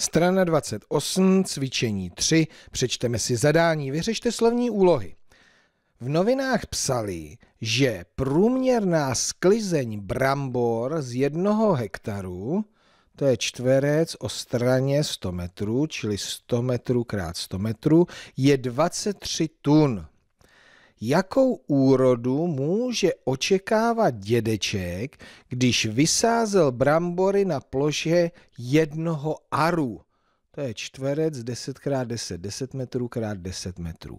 Strana 28, cvičení 3, přečteme si zadání, vyřešte slovní úlohy. V novinách psali, že průměrná sklizeň brambor z jednoho hektaru, to je čtverec o straně 100 metrů, čili 100 metrů krát 100 metrů, je 23 tun jakou úrodu může očekávat dědeček, když vysázel brambory na ploše jednoho aru. To je čtverec 10x10, 10 metrů krát 10 metrů.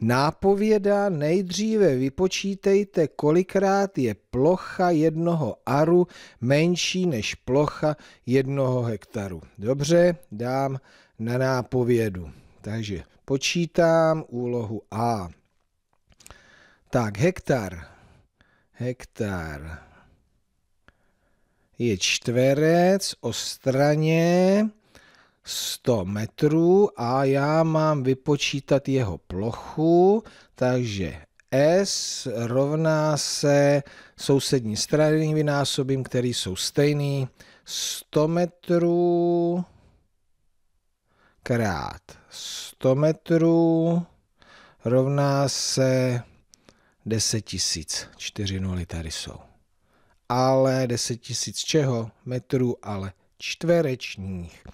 Nápověda nejdříve vypočítejte, kolikrát je plocha jednoho aru menší než plocha jednoho hektaru. Dobře, dám na nápovědu. Takže počítám úlohu A. Tak, hektar. Hektar je čtverec o straně 100 metrů a já mám vypočítat jeho plochu, takže S rovná se sousední strany vynásobím, které jsou stejný, 100 metrů krát 100 metrů rovná se 10 tisíc, čtyři nuly tady jsou. Ale 10 tisíc čeho? Metrů, ale čtverečních.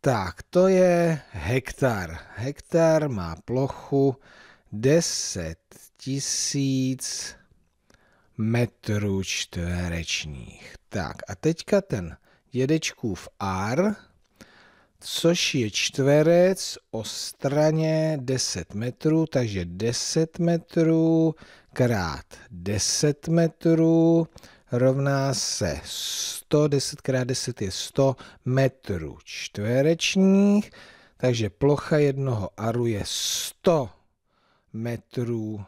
Tak, to je hektar. Hektar má plochu 10 tisíc metrů čtverečních. Tak a teďka ten dědečkův R což je čtverec o straně 10 metrů, takže 10 metrů krát 10 metrů rovná se 100, 10 krát 10 je 100 metrů čtverečních, takže plocha jednoho aru je 100 metrů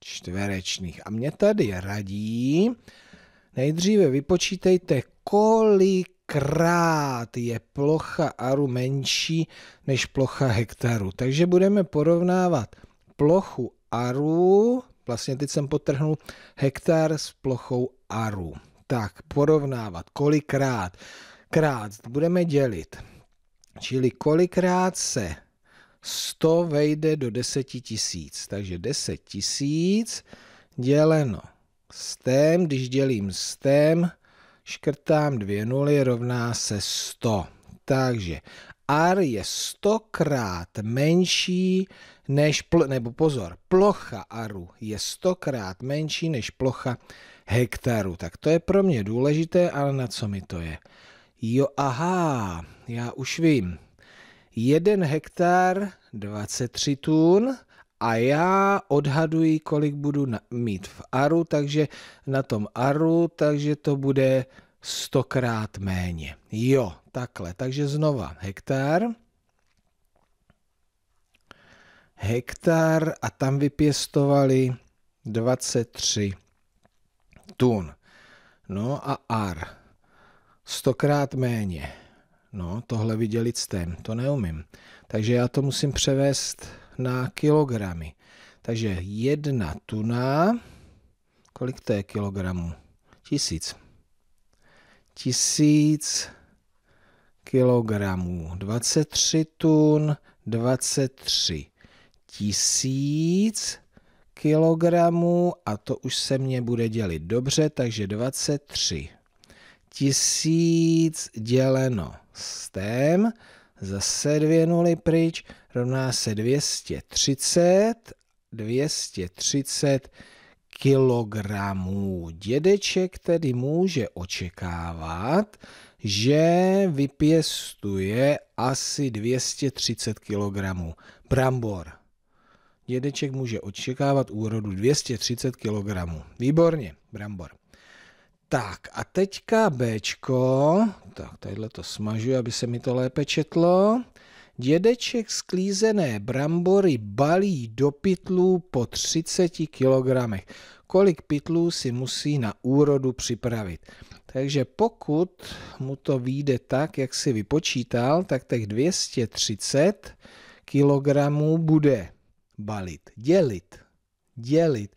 čtverečných. A mě tady radí, nejdříve vypočítejte, kolik krát je plocha aru menší než plocha hektaru. Takže budeme porovnávat plochu aru, vlastně teď jsem potrhnul hektar s plochou aru. Tak, porovnávat, kolikrát, krát, budeme dělit. Čili kolikrát se 100 vejde do 10 tisíc. Takže 10 tisíc děleno stem, když dělím stem, škrtám 2 nuly, rovná se 100. Takže R je 100 krát menší než, pl, nebo pozor, plocha aru je 100 krát menší než plocha hektaru. Tak to je pro mě důležité, ale na co mi to je? Jo, aha, já už vím. 1 hektar 23 tun, a já odhaduji, kolik budu na, mít v aru, takže na tom aru, takže to bude stokrát méně. Jo, takhle, takže znova hektar, hektar a tam vypěstovali 23 tun. No a ar, stokrát méně. No, tohle vydělit s tém, to neumím. Takže já to musím převést na kilogramy. Takže jedna tuna, kolik to je kilogramů? Tisíc. Tisíc kilogramů. 23 tun, 23 tisíc kilogramů a to už se mě bude dělit dobře, takže 23 tisíc děleno s tém, Zase dvě nuly pryč, rovná se 230, 230 kilogramů. Dědeček tedy může očekávat, že vypěstuje asi 230 kg brambor. Dědeček může očekávat úrodu 230 kg. Výborně, brambor. Tak a teďka Bčko, tak tadyhle to smažu, aby se mi to lépe četlo. Dědeček sklízené brambory balí do pytlů po 30 kilogramech. Kolik pytlů si musí na úrodu připravit? Takže pokud mu to vyjde tak, jak si vypočítal, tak těch 230 kilogramů bude balit, dělit, dělit.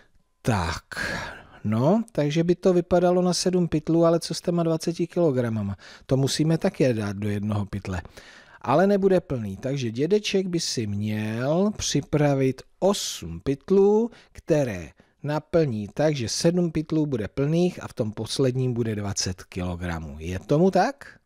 Tak, no, takže by to vypadalo na 7 pytlů, ale co s těma 20 kg? To musíme také dát do jednoho pytle. Ale nebude plný, takže dědeček by si měl připravit 8 pytlů, které naplní tak, že 7 pytlů bude plných a v tom posledním bude 20 kg. Je tomu tak?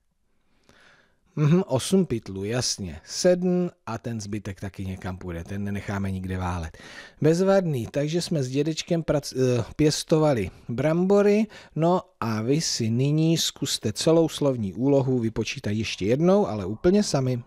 Mm-hmm, 8 pytlů, jasně. 7 a ten zbytek taky někam půjde, ten nenecháme nikde válet. Bezvadný, takže jsme s dědečkem prac, eh, pěstovali brambory, no a vy si nyní zkuste celou slovní úlohu vypočítat ještě jednou, ale úplně sami.